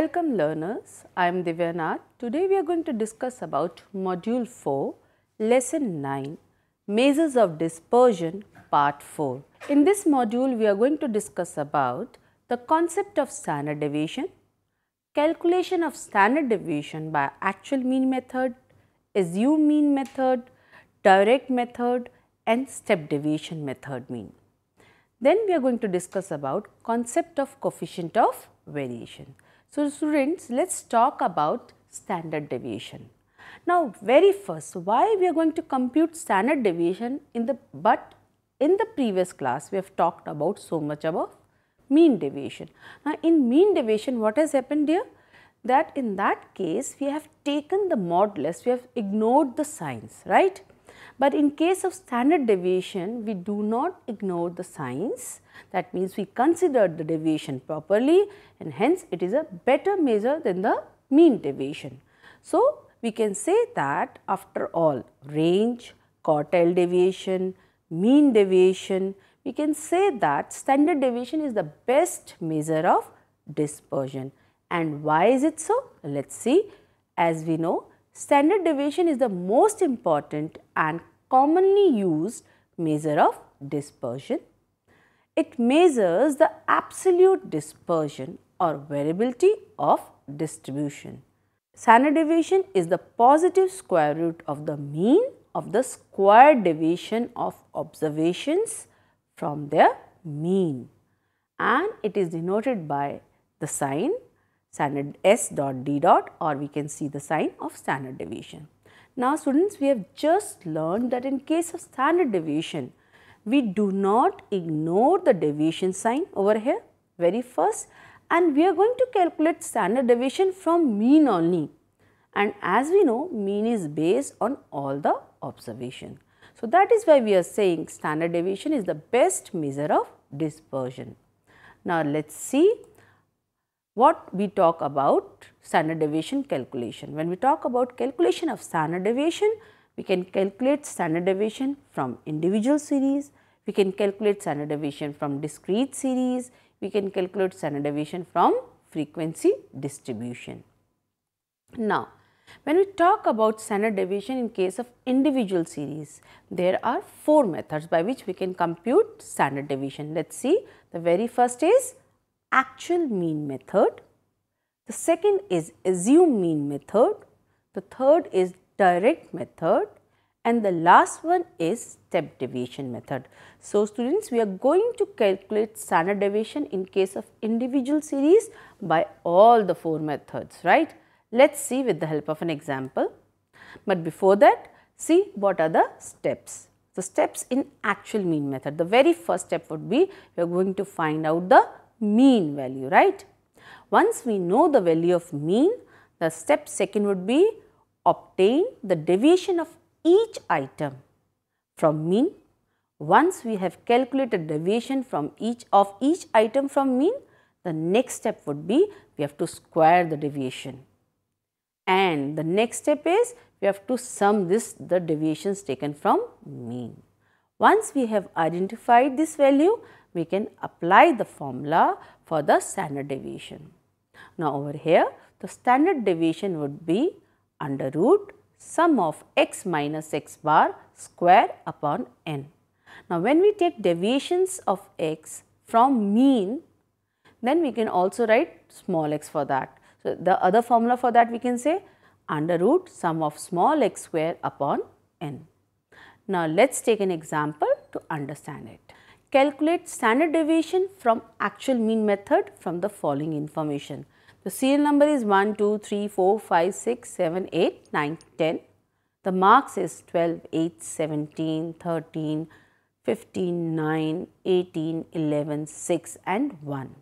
Welcome learners, I am Divyanath. Today we are going to discuss about Module 4, Lesson 9, Measures of Dispersion, Part 4. In this module, we are going to discuss about the concept of standard deviation, calculation of standard deviation by actual mean method, assumed mean method, direct method and step deviation method mean. Then we are going to discuss about concept of coefficient of variation. So, students, let's talk about standard deviation. Now, very first, why we are going to compute standard deviation in the, but in the previous class, we have talked about so much about mean deviation. Now, in mean deviation, what has happened here? That in that case, we have taken the modulus, we have ignored the signs, right? But in case of standard deviation, we do not ignore the signs. That means we consider the deviation properly and hence it is a better measure than the mean deviation. So, we can say that after all range, quartile deviation, mean deviation, we can say that standard deviation is the best measure of dispersion. And why is it so? Let us see. As we know, standard deviation is the most important and commonly used measure of dispersion. It measures the absolute dispersion or variability of distribution. Standard deviation is the positive square root of the mean of the square deviation of observations from their mean and it is denoted by the sign standard S dot D dot or we can see the sign of standard deviation. Now students, we have just learned that in case of standard deviation, we do not ignore the deviation sign over here very first and we are going to calculate standard deviation from mean only. And as we know, mean is based on all the observation. So, that is why we are saying standard deviation is the best measure of dispersion. Now, let us see what we talk about standard deviation calculation. When we talk about calculation of standard deviation, we can calculate standard deviation from individual series, we can calculate standard deviation from discrete series, we can calculate standard deviation from frequency distribution. Now, when we talk about standard deviation in case of individual series, there are four methods by which we can compute standard deviation. Let us see. The very first is actual mean method. The second is assume mean method. The third is direct method and the last one is step deviation method. So, students we are going to calculate standard deviation in case of individual series by all the four methods, right. Let us see with the help of an example. But before that see what are the steps. The steps in actual mean method. The very first step would be we are going to find out the mean value, right? Once we know the value of mean, the step second would be obtain the deviation of each item from mean. Once we have calculated deviation from each of each item from mean, the next step would be we have to square the deviation. And the next step is we have to sum this the deviations taken from mean. Once we have identified this value, we can apply the formula for the standard deviation. Now, over here the standard deviation would be under root sum of x minus x bar square upon n. Now, when we take deviations of x from mean, then we can also write small x for that. So, the other formula for that we can say under root sum of small x square upon n. Now, let us take an example to understand it. Calculate standard deviation from actual mean method from the following information. The serial number is 1, 2, 3, 4, 5, 6, 7, 8, 9, 10. The marks is 12, 8, 17, 13, 15, 9, 18, 11, 6 and 1.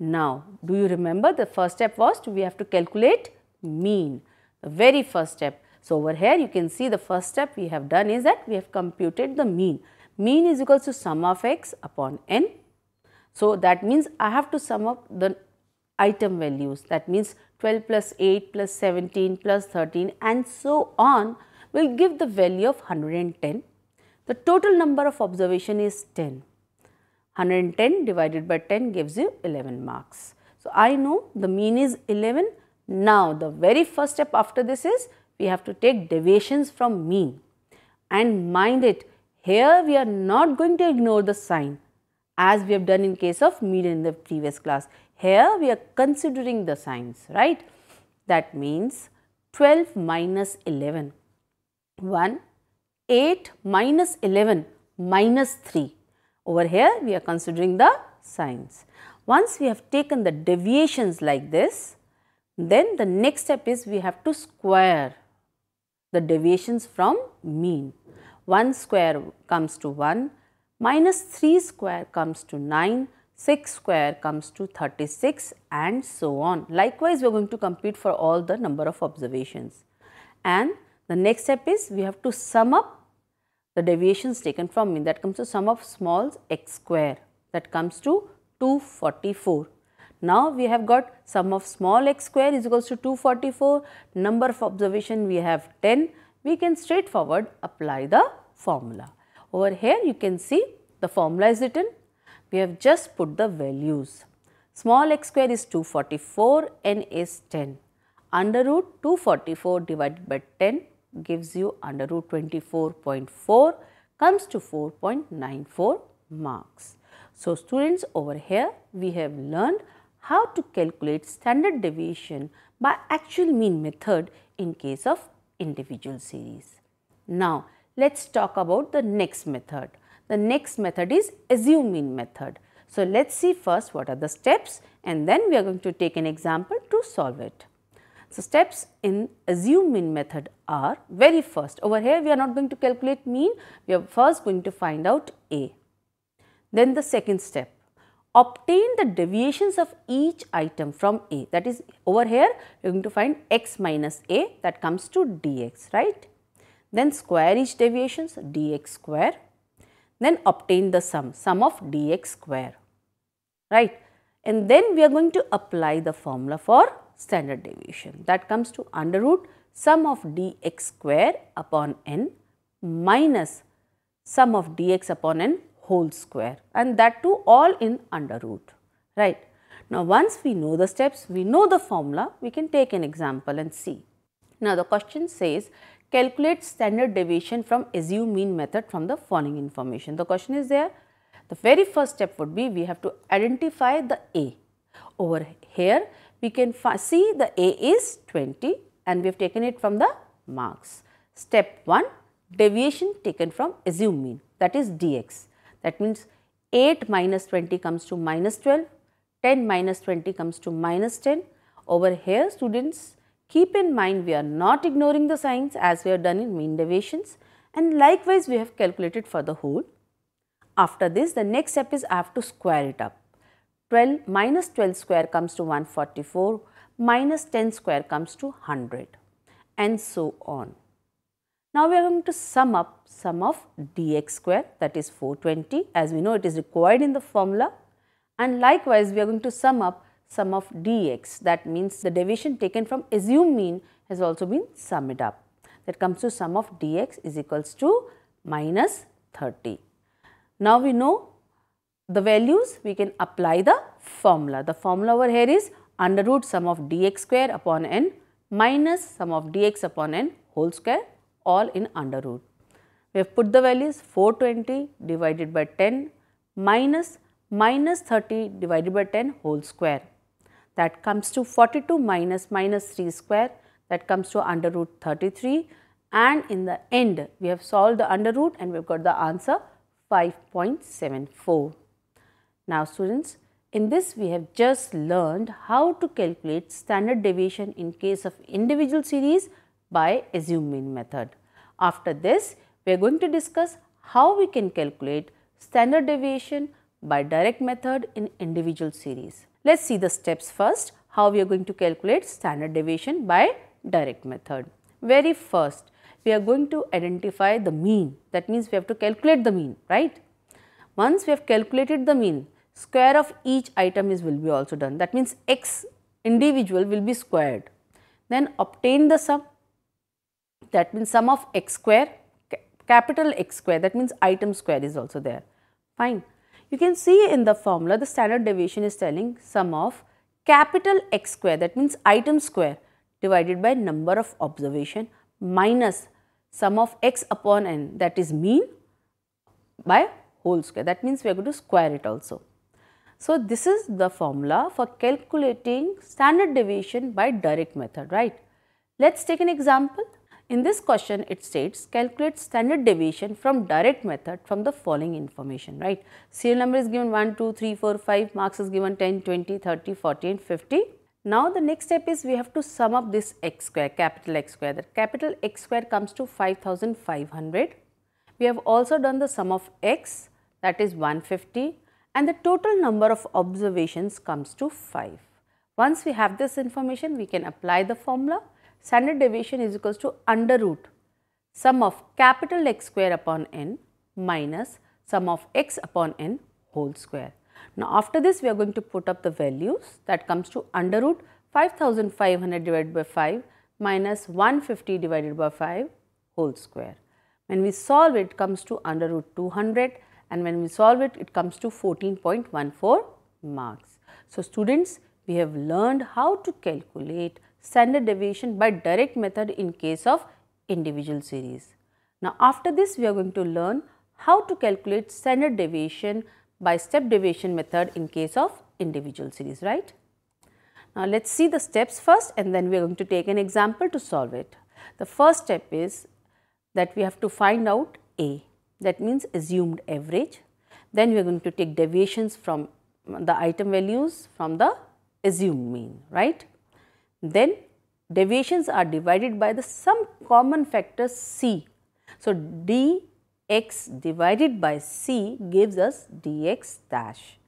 Now, do you remember the first step was to, we have to calculate mean, the very first step. So, over here you can see the first step we have done is that we have computed the mean mean is equal to sum of x upon n. So, that means I have to sum up the item values that means 12 plus 8 plus 17 plus 13 and so on will give the value of 110. The total number of observation is 10. 110 divided by 10 gives you 11 marks. So, I know the mean is 11. Now, the very first step after this is we have to take deviations from mean and mind it here we are not going to ignore the sign as we have done in case of median in the previous class. Here we are considering the signs, right? That means 12 minus 11. 1, 8 minus 11 minus 3. Over here we are considering the signs. Once we have taken the deviations like this, then the next step is we have to square the deviations from mean. 1 square comes to 1, minus 3 square comes to 9, 6 square comes to 36 and so on. Likewise, we are going to compute for all the number of observations. And the next step is we have to sum up the deviations taken from mean that comes to sum of smalls x square that comes to 244. Now, we have got sum of small x square is equals to 244, number of observation we have 10 we can straightforward apply the formula. Over here you can see the formula is written, we have just put the values. Small x square is 244, n is 10. Under root 244 divided by 10 gives you under root 24.4 comes to 4.94 marks. So, students over here we have learned how to calculate standard deviation by actual mean method in case of individual series. Now, let us talk about the next method. The next method is assuming method. So, let us see first what are the steps and then we are going to take an example to solve it. So, steps in assume mean method are very first over here we are not going to calculate mean we are first going to find out A. Then the second step obtain the deviations of each item from A. That is over here you are going to find x minus A that comes to dx, right. Then square each deviations dx square. Then obtain the sum, sum of dx square, right. And then we are going to apply the formula for standard deviation that comes to under root sum of dx square upon n minus sum of dx upon n whole square and that too all in under root, right. Now, once we know the steps, we know the formula, we can take an example and see. Now, the question says calculate standard deviation from assumed mean method from the following information. The question is there, the very first step would be we have to identify the A. Over here, we can see the A is 20 and we have taken it from the marks. Step 1, deviation taken from assumed mean that is dx. That means 8 minus 20 comes to minus 12, 10 minus 20 comes to minus 10. Over here students keep in mind we are not ignoring the signs as we have done in mean deviations and likewise we have calculated for the whole. After this the next step is I have to square it up. 12 minus 12 square comes to 144, minus 10 square comes to 100 and so on. Now we are going to sum up sum of dx square that is 420 as we know it is required in the formula and likewise we are going to sum up sum of dx that means the deviation taken from assumed mean has also been summed up that comes to sum of dx is equals to minus 30. Now we know the values we can apply the formula. The formula over here is under root sum of dx square upon n minus sum of dx upon n whole square all in under root. We have put the values 420 divided by 10 minus minus 30 divided by 10 whole square. That comes to 42 minus minus 3 square that comes to under root 33 and in the end we have solved the under root and we have got the answer 5.74. Now students in this we have just learned how to calculate standard deviation in case of individual series by assume mean method. After this, we are going to discuss how we can calculate standard deviation by direct method in individual series. Let us see the steps first, how we are going to calculate standard deviation by direct method. Very first, we are going to identify the mean, that means we have to calculate the mean, right. Once we have calculated the mean, square of each item is will be also done, that means x individual will be squared. Then obtain the sum, that means sum of x square capital X square that means item square is also there fine. You can see in the formula the standard deviation is telling sum of capital X square that means item square divided by number of observation minus sum of x upon n that is mean by whole square that means we are going to square it also. So, this is the formula for calculating standard deviation by direct method right. Let us take an example. In this question, it states calculate standard deviation from direct method from the following information, right. Serial number is given 1, 2, 3, 4, 5, marks is given 10, 20, 30, 40 and 50. Now, the next step is we have to sum up this x square, capital X square, that capital X square comes to 5500. We have also done the sum of x that is 150 and the total number of observations comes to 5. Once we have this information, we can apply the formula standard deviation is equals to under root sum of capital X square upon n minus sum of x upon n whole square. Now, after this we are going to put up the values that comes to under root 5500 divided by 5 minus 150 divided by 5 whole square. When we solve it, it comes to under root 200 and when we solve it, it comes to 14.14 marks. So, students we have learned how to calculate standard deviation by direct method in case of individual series. Now, after this we are going to learn how to calculate standard deviation by step deviation method in case of individual series, right? Now, let us see the steps first and then we are going to take an example to solve it. The first step is that we have to find out A that means assumed average. Then we are going to take deviations from the item values from the assumed mean, right. Then deviations are divided by the sum common factor C. So, dx divided by C gives us dx dash.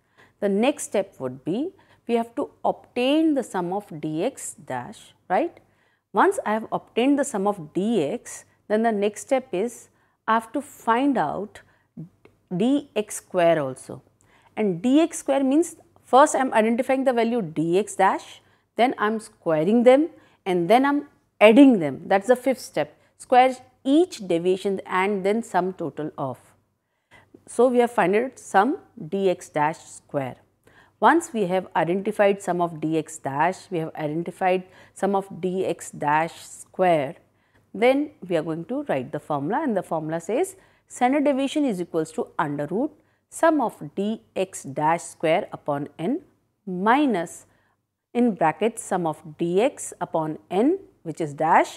The next step would be we have to obtain the sum of dx dash, right. Once I have obtained the sum of dx, then the next step is I have to find out dx square also. And dx square means first I am identifying the value dx dash then I'm squaring them and then I'm adding them. That's the fifth step. Square each deviation and then sum total of. So, we have found out sum dx dash square. Once we have identified sum of dx dash, we have identified sum of dx dash square, then we are going to write the formula and the formula says standard deviation is equals to under root sum of dx dash square upon n minus in brackets sum of dx upon n which is dash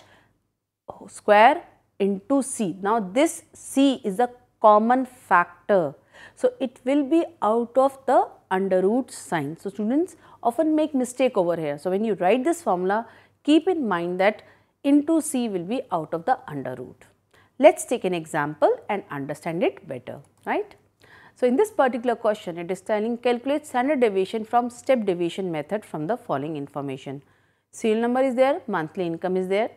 oh, square into c. Now, this c is a common factor. So, it will be out of the under root sign. So, students often make mistake over here. So, when you write this formula, keep in mind that into c will be out of the under root. Let us take an example and understand it better, right. So, in this particular question, it is telling calculate standard deviation from step deviation method from the following information. Serial number is there, monthly income is there.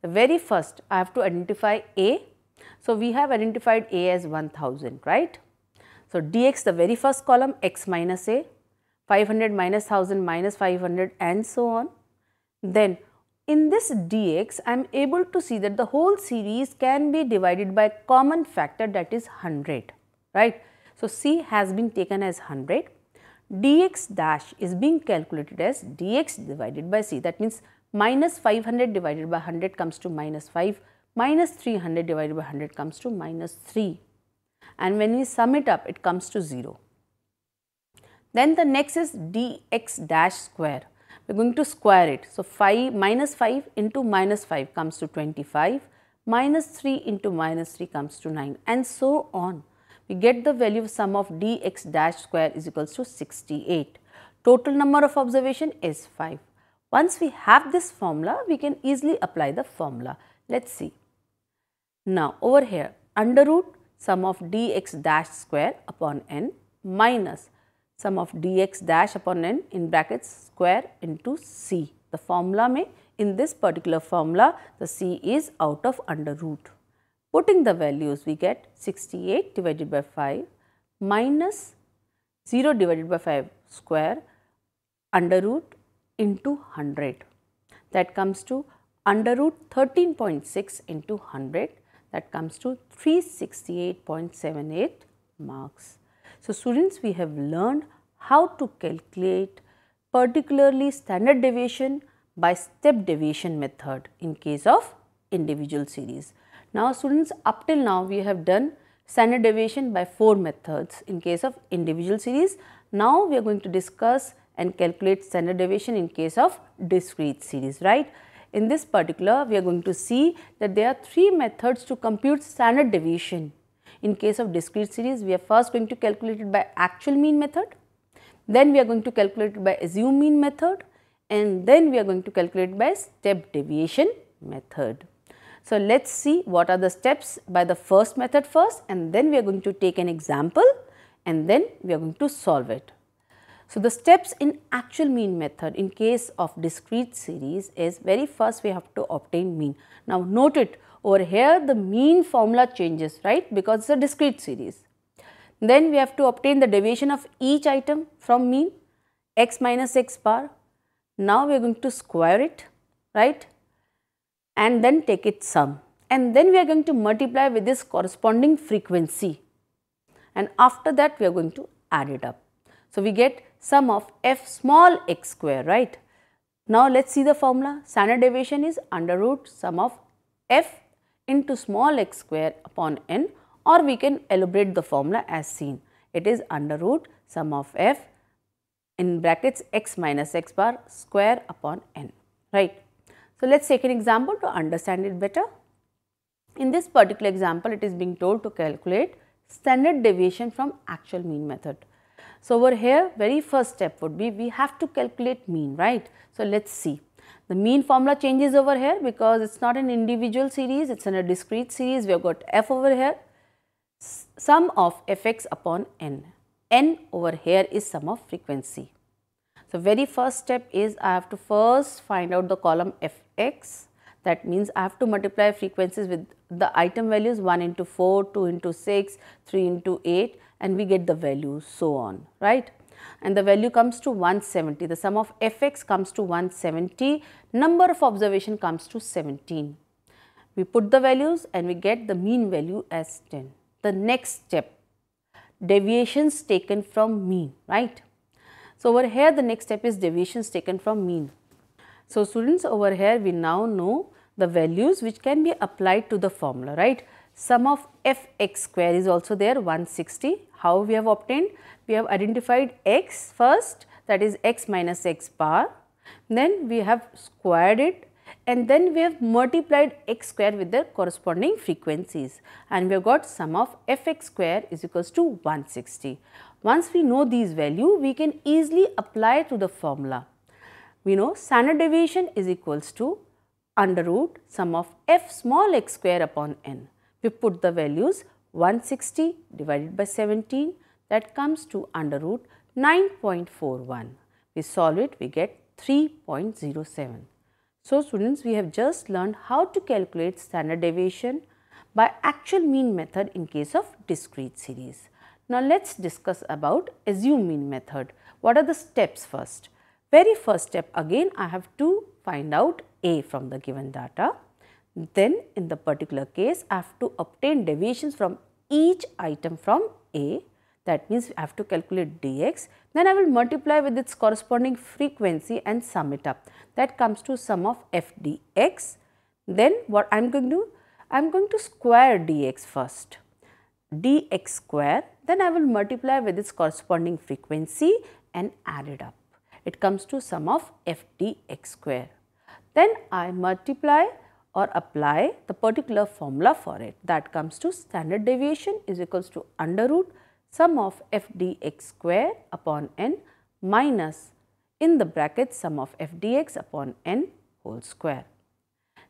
The very first I have to identify A. So, we have identified A as 1000, right. So, dx the very first column x minus A, 500 minus 1000 minus 500 and so on. Then in this dx, I am able to see that the whole series can be divided by common factor that is 100, right. So, C has been taken as 100 dx dash is being calculated as dx divided by c. That means minus 500 divided by 100 comes to minus 5, minus 300 divided by 100 comes to minus 3 and when we sum it up it comes to 0. Then the next is dx dash square. We are going to square it. So, 5 minus 5 into minus 5 comes to 25, minus 3 into minus 3 comes to 9 and so on we get the value sum of dx dash square is equals to 68. Total number of observation is 5. Once we have this formula, we can easily apply the formula. Let's see. Now over here, under root sum of dx dash square upon n minus sum of dx dash upon n in brackets square into c. The formula may in this particular formula, the c is out of under root. Putting the values we get 68 divided by 5 minus 0 divided by 5 square under root into 100 that comes to under root 13.6 into 100 that comes to 368.78 marks. So, students we have learned how to calculate particularly standard deviation by step deviation method in case of individual series. Now students up till now we have done standard deviation by 4 methods in case of individual series. Now we are going to discuss and calculate standard deviation in case of discrete series, right. In this particular, we are going to see that there are three methods to compute standard deviation. In case of discrete series, we are first going to calculate it by actual mean method, then we are going to calculate it by assumed mean method and then we are going to calculate by step deviation method. So let's see what are the steps by the first method first and then we are going to take an example and then we are going to solve it. So the steps in actual mean method in case of discrete series is very first we have to obtain mean. Now note it over here the mean formula changes right because it's a discrete series. Then we have to obtain the deviation of each item from mean x minus x bar. Now we are going to square it right and then take its sum. And then we are going to multiply with this corresponding frequency. And after that we are going to add it up. So, we get sum of f small x square, right. Now, let us see the formula. Standard deviation is under root sum of f into small x square upon n or we can elaborate the formula as seen. It is under root sum of f in brackets x minus x bar square upon n, right. So, let us take an example to understand it better. In this particular example, it is being told to calculate standard deviation from actual mean method. So, over here very first step would be we have to calculate mean right. So, let us see the mean formula changes over here because it is not an individual series it is in a discrete series we have got f over here sum of fx upon n n over here is sum of frequency. The very first step is I have to first find out the column fx. That means I have to multiply frequencies with the item values 1 into 4, 2 into 6, 3 into 8 and we get the values so on, right? And the value comes to 170. The sum of fx comes to 170. Number of observation comes to 17. We put the values and we get the mean value as 10. The next step, deviations taken from mean, right? So, over here the next step is deviations taken from mean. So, students over here we now know the values which can be applied to the formula, right. Sum of f x square is also there 160. How we have obtained? We have identified x first that is x minus x bar. Then we have squared it and then we have multiplied x square with the corresponding frequencies and we have got sum of f x square is equals to 160. Once we know these value, we can easily apply to the formula. We know standard deviation is equals to under root sum of f small x square upon n. We put the values 160 divided by 17 that comes to under root 9.41. We solve it, we get 3.07. So, students we have just learned how to calculate standard deviation by actual mean method in case of discrete series. Now, let us discuss about assume mean method. What are the steps first? Very first step again I have to find out A from the given data. Then in the particular case I have to obtain deviations from each item from A that means I have to calculate dx then I will multiply with its corresponding frequency and sum it up that comes to sum of f dx then what I am going to do I am going to square dx first dx square then I will multiply with its corresponding frequency and add it up. It comes to sum of ftx square. Then I multiply or apply the particular formula for it that comes to standard deviation is equals to under root sum of fdx square upon n minus in the bracket sum of fdx upon n whole square.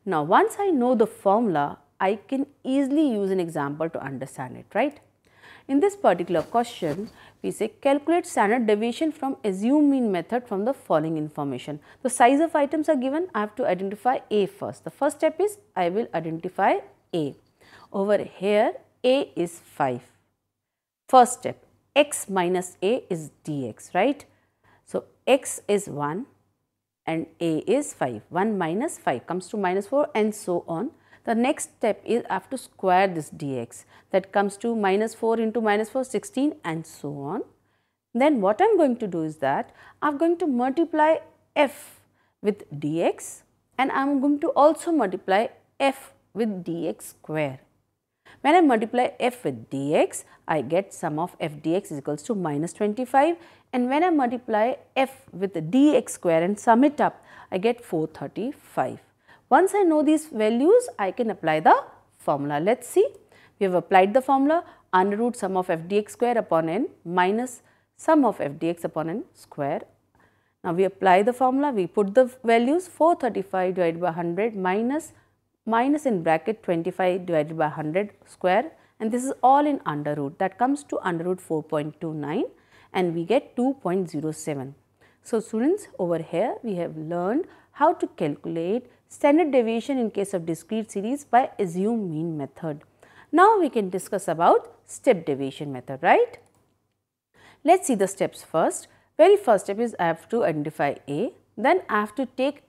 Now once I know the formula I can easily use an example to understand it right. In this particular question, we say calculate standard deviation from assumed mean method from the following information. The size of items are given, I have to identify A first. The first step is I will identify A. Over here, A is 5. First step, x minus A is dx, right? So, x is 1 and A is 5, 1 minus 5 comes to minus 4 and so on. The next step is I have to square this dx that comes to minus 4 into minus 4 16 and so on. Then what I am going to do is that I am going to multiply f with dx and I am going to also multiply f with dx square. When I multiply f with dx, I get sum of f dx is equals to minus 25 and when I multiply f with dx square and sum it up, I get 435. Once I know these values, I can apply the formula. Let's see. We have applied the formula under root sum of f dx square upon n minus sum of f dx upon n square. Now, we apply the formula, we put the values 435 divided by 100 minus minus in bracket 25 divided by 100 square and this is all in under root that comes to under root 4.29 and we get 2.07. So, students over here we have learned how to calculate standard deviation in case of discrete series by assumed mean method. Now, we can discuss about step deviation method, right. Let us see the steps first. Very first step is I have to identify A, then I have to take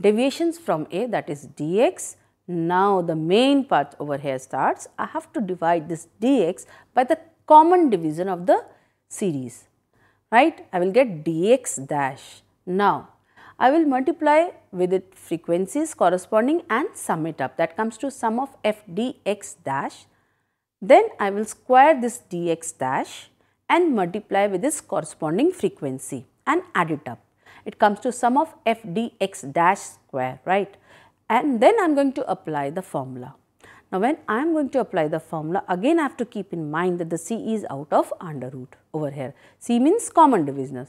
deviations from A that is dx. Now, the main part over here starts. I have to divide this dx by the common division of the series, right. I will get dx dash. Now, I will multiply with it frequencies corresponding and sum it up. That comes to sum of f dx dash. Then I will square this dx dash and multiply with this corresponding frequency and add it up. It comes to sum of f dx dash square, right? And then I am going to apply the formula. Now, when I am going to apply the formula, again I have to keep in mind that the C is out of under root over here. C means common divisors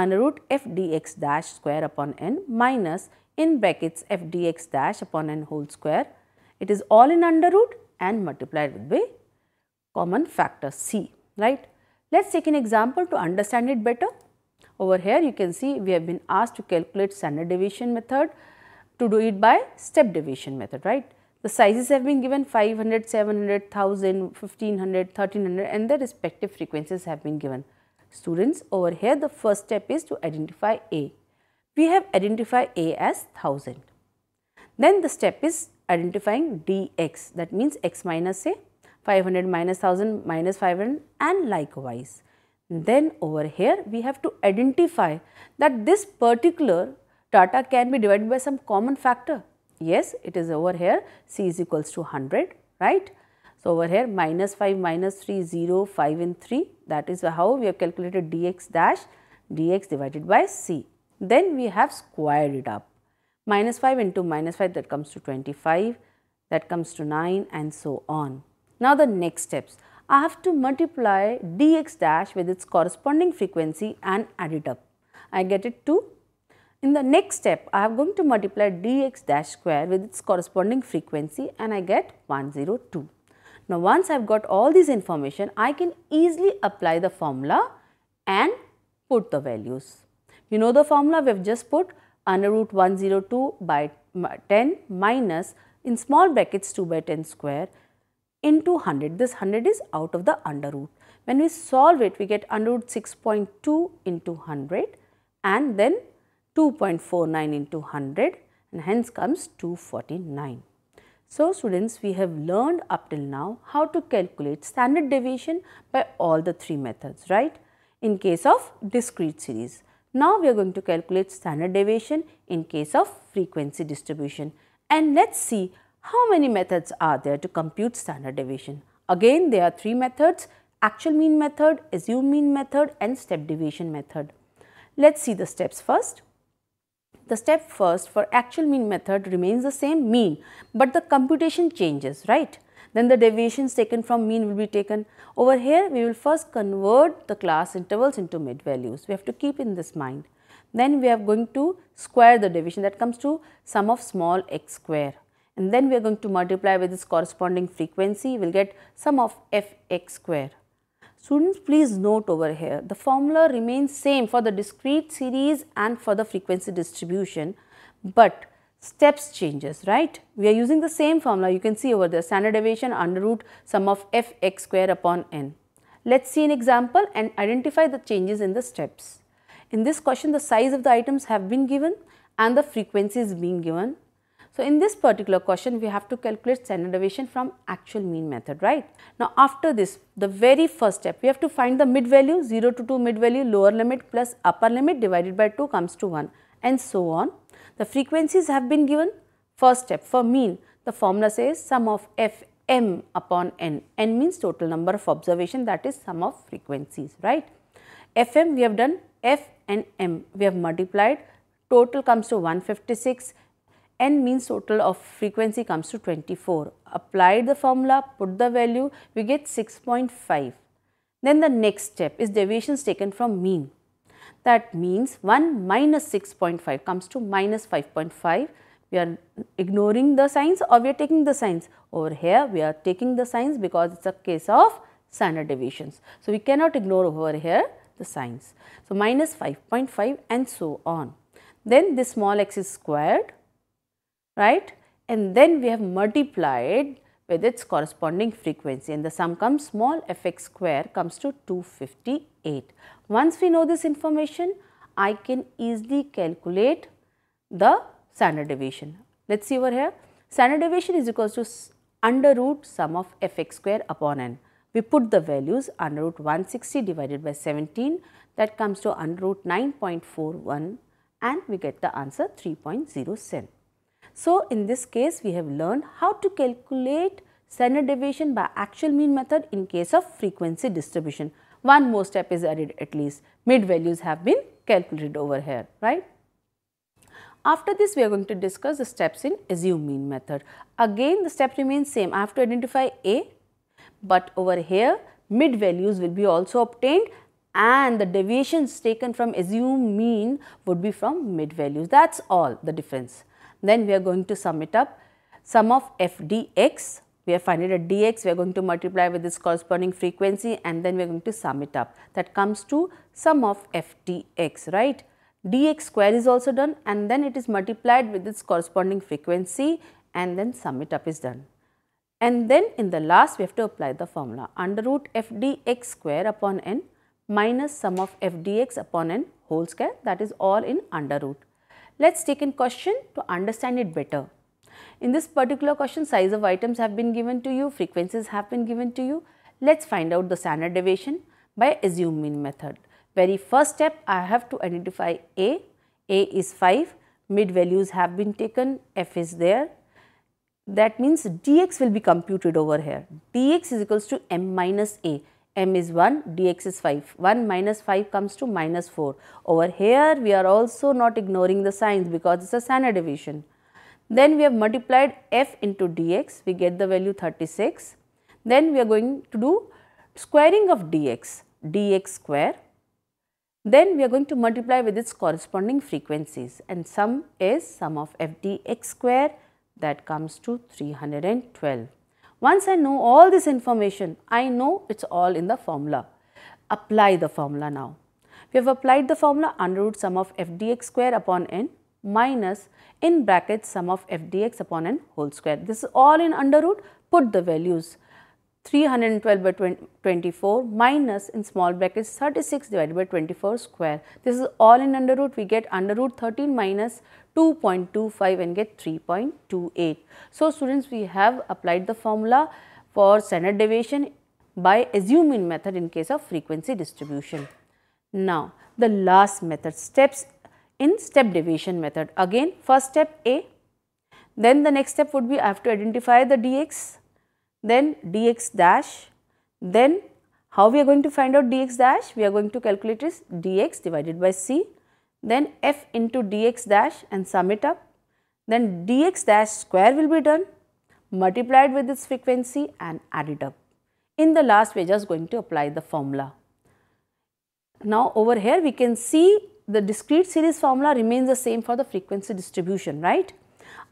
under root f dx dash square upon n minus in brackets f dx dash upon n whole square. It is all in under root and multiplied with the common factor c, right. Let us take an example to understand it better. Over here you can see we have been asked to calculate standard deviation method to do it by step deviation method, right. The sizes have been given 500, 700, 1000, 1500, 1300 and the respective frequencies have been given. Students, over here the first step is to identify A. We have identified A as 1000. Then the step is identifying dx that means x minus a 500 minus 1000 minus 500 and likewise. Then over here we have to identify that this particular data can be divided by some common factor. Yes, it is over here c is equals to 100 right so, over here minus 5 minus 3 0 5 and 3 that is how we have calculated dx dash dx divided by c. Then we have squared it up minus 5 into minus 5 that comes to 25 that comes to 9 and so on. Now, the next steps I have to multiply dx dash with its corresponding frequency and add it up. I get it to in the next step, I am going to multiply dx dash square with its corresponding frequency and I get 102. Now once I've got all this information, I can easily apply the formula and put the values. You know the formula we've just put under root 102 by 10 minus in small brackets 2 by 10 square into 100. This 100 is out of the under root. When we solve it, we get under root 6.2 into 100 and then 2.49 into 100 and hence comes 249. So, students we have learned up till now how to calculate standard deviation by all the three methods, right? In case of discrete series. Now, we are going to calculate standard deviation in case of frequency distribution and let us see how many methods are there to compute standard deviation. Again, there are three methods actual mean method, assumed mean method and step deviation method. Let us see the steps first the step first for actual mean method remains the same mean, but the computation changes, right? Then the deviations taken from mean will be taken. Over here, we will first convert the class intervals into mid values. We have to keep in this mind. Then we are going to square the deviation that comes to sum of small x square. And then we are going to multiply with this corresponding frequency, we will get sum of f x square. Students please note over here the formula remains same for the discrete series and for the frequency distribution but steps changes right. We are using the same formula you can see over there standard deviation under root sum of f x square upon n. Let us see an example and identify the changes in the steps. In this question the size of the items have been given and the frequency is being given so, in this particular question, we have to calculate standard deviation from actual mean method, right? Now, after this, the very first step, we have to find the mid value, 0 to 2 mid value, lower limit plus upper limit divided by 2 comes to 1 and so on. The frequencies have been given. First step, for mean, the formula says sum of f m upon n. n means total number of observation that is sum of frequencies, right? fm we have done f and m, we have multiplied, total comes to 156 n means total of frequency comes to 24. Apply the formula, put the value, we get 6.5. Then the next step is deviations taken from mean. That means 1 minus 6.5 comes to minus 5.5. We are ignoring the signs or we are taking the signs. Over here we are taking the signs because it is a case of standard deviations. So, we cannot ignore over here the signs. So, minus 5.5 and so on. Then this small x is squared right? And then we have multiplied with its corresponding frequency and the sum comes small fx square comes to 258. Once we know this information, I can easily calculate the standard deviation. Let us see over here. Standard deviation is equal to under root sum of fx square upon n. We put the values under root 160 divided by 17 that comes to under root 9.41 and we get the answer 3.07. So, in this case we have learned how to calculate standard deviation by actual mean method in case of frequency distribution. One more step is added at least, mid values have been calculated over here, right. After this we are going to discuss the steps in assume mean method. Again the step remains same, I have to identify A, but over here mid values will be also obtained and the deviations taken from assume mean would be from mid values, that is all the difference. Then we are going to sum it up. Sum of f dx, we have found it at dx, we are going to multiply with this corresponding frequency and then we are going to sum it up. That comes to sum of f dx, right dx square is also done and then it is multiplied with its corresponding frequency and then sum it up is done. And then in the last we have to apply the formula under root f dx square upon n minus sum of f dx upon n whole square that is all in under root. Let's take in question to understand it better. In this particular question, size of items have been given to you, frequencies have been given to you. Let's find out the standard deviation by assume mean method. Very first step, I have to identify A. A is 5, mid values have been taken, F is there. That means dx will be computed over here. dx is equals to m minus A m is 1, dx is 5. 1 minus 5 comes to minus 4. Over here, we are also not ignoring the signs because it is a Saner division. Then we have multiplied f into dx, we get the value 36. Then we are going to do squaring of dx, dx square. Then we are going to multiply with its corresponding frequencies and sum is sum of f dx square that comes to 312. Once I know all this information, I know it's all in the formula. Apply the formula now. We have applied the formula under root sum of f dx square upon n minus in bracket sum of f dx upon n whole square. This is all in under root, put the values. 312 by 24 minus in small bracket 36 divided by 24 square. This is all in under root. We get under root 13 minus 2.25 and get 3.28. So, students we have applied the formula for standard deviation by assuming method in case of frequency distribution. Now, the last method steps in step deviation method. Again first step A, then the next step would be I have to identify the dx then dx dash, then how we are going to find out dx dash? We are going to calculate is dx divided by c, then f into dx dash and sum it up. Then dx dash square will be done, multiplied with its frequency and added up. In the last, we are just going to apply the formula. Now, over here we can see the discrete series formula remains the same for the frequency distribution, right?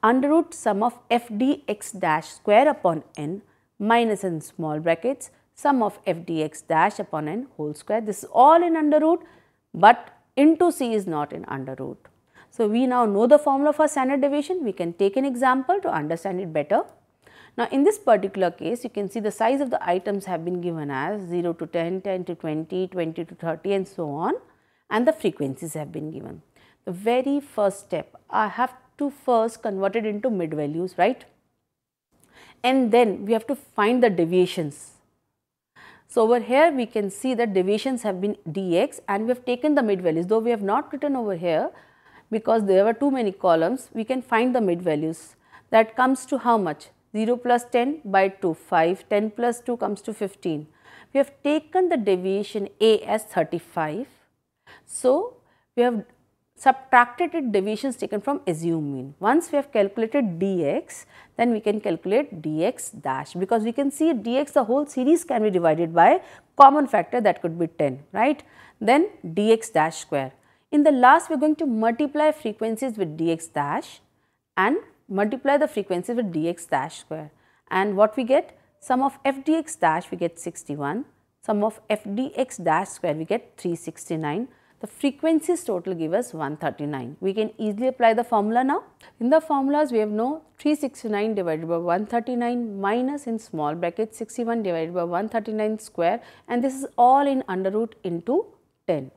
Under root sum of f d x dash square upon n minus in small brackets sum of f dx dash upon n whole square. This is all in under root, but into c is not in under root. So, we now know the formula for standard deviation. We can take an example to understand it better. Now, in this particular case, you can see the size of the items have been given as 0 to 10, 10 to 20, 20 to 30 and so on and the frequencies have been given. The very first step, I have to first convert it into mid values, right? and then we have to find the deviations. So, over here we can see that deviations have been dx and we have taken the mid values though we have not written over here because there were too many columns we can find the mid values that comes to how much 0 plus 10 by 2 5 10 plus 2 comes to 15 we have taken the deviation a as 35 so we have subtracted it divisions taken from assumed mean. Once we have calculated dx, then we can calculate dx dash because we can see dx the whole series can be divided by common factor that could be 10, right? Then dx dash square. In the last, we are going to multiply frequencies with dx dash and multiply the frequencies with dx dash square. And what we get? Sum of f dx dash we get 61, sum of f dx dash square we get 369 the frequencies total give us 139. We can easily apply the formula now. In the formulas, we have no 369 divided by 139 minus in small bracket 61 divided by 139 square and this is all in under root into 10.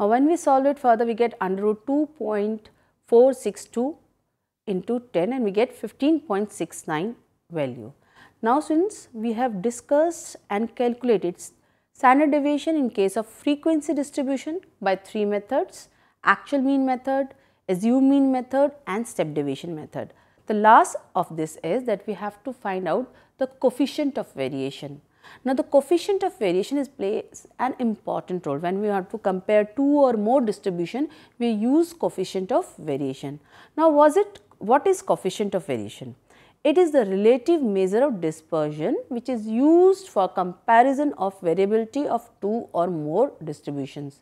Now, when we solve it further, we get under root 2.462 into 10 and we get 15.69 value. Now, since we have discussed and calculated standard deviation in case of frequency distribution by three methods, actual mean method, assumed mean method and step deviation method. The last of this is that we have to find out the coefficient of variation. Now, the coefficient of variation is plays an important role. When we have to compare two or more distribution, we use coefficient of variation. Now, was it what is coefficient of variation? It is the relative measure of dispersion which is used for comparison of variability of two or more distributions.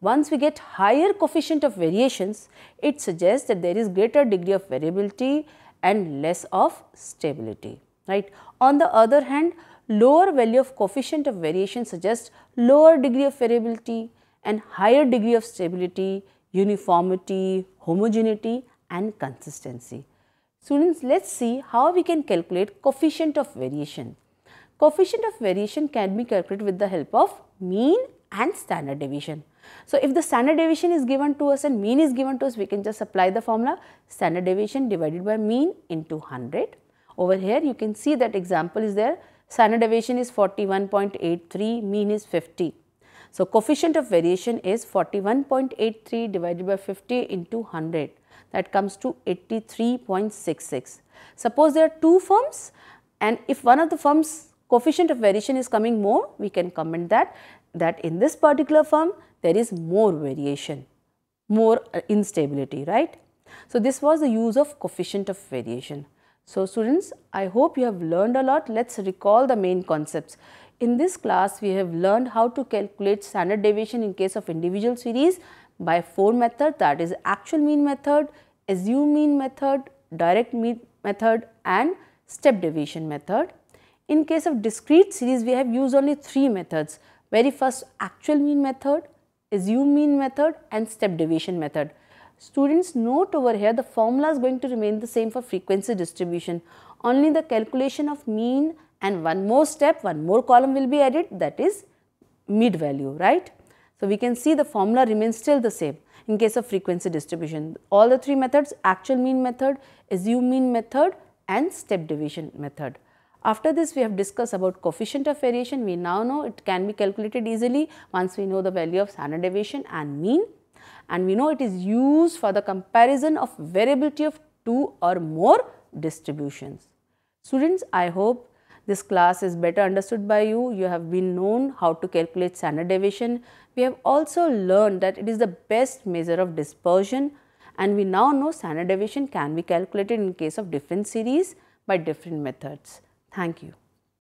Once we get higher coefficient of variations, it suggests that there is greater degree of variability and less of stability, right. On the other hand, lower value of coefficient of variation suggests lower degree of variability and higher degree of stability, uniformity, homogeneity and consistency. Students, let's see how we can calculate coefficient of variation. Coefficient of variation can be calculated with the help of mean and standard deviation. So, if the standard deviation is given to us and mean is given to us, we can just apply the formula standard deviation divided by mean into 100. Over here, you can see that example is there. Standard deviation is 41.83, mean is 50. So, coefficient of variation is 41.83 divided by 50 into 100 that comes to 83.66. Suppose there are two firms and if one of the firms coefficient of variation is coming more, we can comment that, that in this particular firm there is more variation, more uh, instability, right. So, this was the use of coefficient of variation. So, students, I hope you have learned a lot. Let us recall the main concepts. In this class, we have learned how to calculate standard deviation in case of individual series by four methods that is actual mean method, assumed mean method, direct mean method and step deviation method. In case of discrete series we have used only three methods very first actual mean method, assumed mean method and step deviation method. Students note over here the formula is going to remain the same for frequency distribution only the calculation of mean and one more step one more column will be added that is mid value right. So, we can see the formula remains still the same in case of frequency distribution. All the three methods actual mean method, assumed mean method and step division method. After this we have discussed about coefficient of variation. We now know it can be calculated easily once we know the value of standard deviation and mean and we know it is used for the comparison of variability of two or more distributions. Students, I hope this class is better understood by you. You have been known how to calculate standard deviation. We have also learned that it is the best measure of dispersion and we now know standard deviation can be calculated in case of different series by different methods. Thank you.